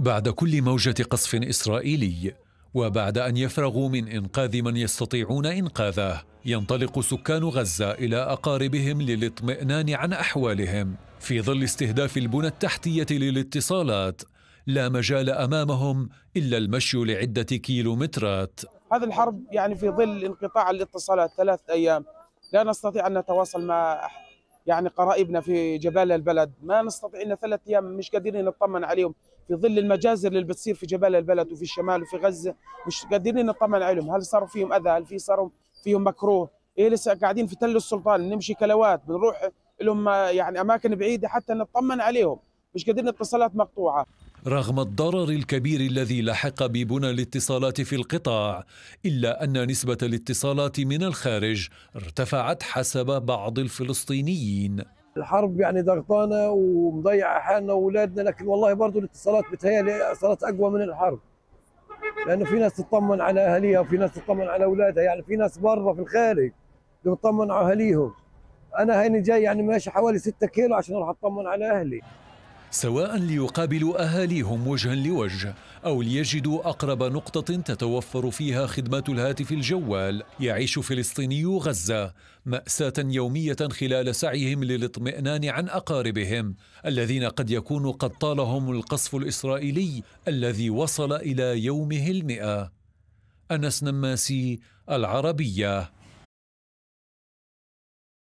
بعد كل موجة قصف إسرائيلي وبعد أن يفرغوا من إنقاذ من يستطيعون إنقاذه ينطلق سكان غزة إلى أقاربهم للاطمئنان عن أحوالهم في ظل استهداف البنى التحتية للاتصالات لا مجال أمامهم إلا المشي لعدة كيلومترات هذه الحرب يعني في ظل انقطاع الاتصالات ثلاثة أيام لا نستطيع أن نتواصل مع أحد يعني قرائبنا في جبال البلد ما نستطيع لنا ثلاث ايام مش قادرين نطمن عليهم في ظل المجازر اللي بتصير في جبال البلد وفي الشمال وفي غزه مش قادرين نطمن عليهم هل صار فيهم اذى هل في صار فيهم مكروه ايه لسه قاعدين في تل السلطان نمشي كلوات بنروح لهم يعني اماكن بعيده حتى نطمن عليهم مش قادرين اتصالات مقطوعه رغم الضرر الكبير الذي لحق ببنى الاتصالات في القطاع الا ان نسبه الاتصالات من الخارج ارتفعت حسب بعض الفلسطينيين الحرب يعني ضغطانا ومضيعه حالنا واولادنا لكن والله برضه الاتصالات بتهيألي صارت اقوى من الحرب لانه في ناس تطمن على اهاليها وفي ناس تطمن على اولادها يعني في ناس برا في الخارج بتطمن على اهاليهم انا هيني جاي يعني ماشي حوالي 6 كيلو عشان اروح اطمن على اهلي سواء ليقابلوا أهاليهم وجها لوجه أو ليجدوا أقرب نقطة تتوفر فيها خدمات الهاتف الجوال يعيش فلسطيني غزة مأساة يومية خلال سعيهم للاطمئنان عن أقاربهم الذين قد يكون قد طالهم القصف الإسرائيلي الذي وصل إلى يومه المئة أنس نماسي العربية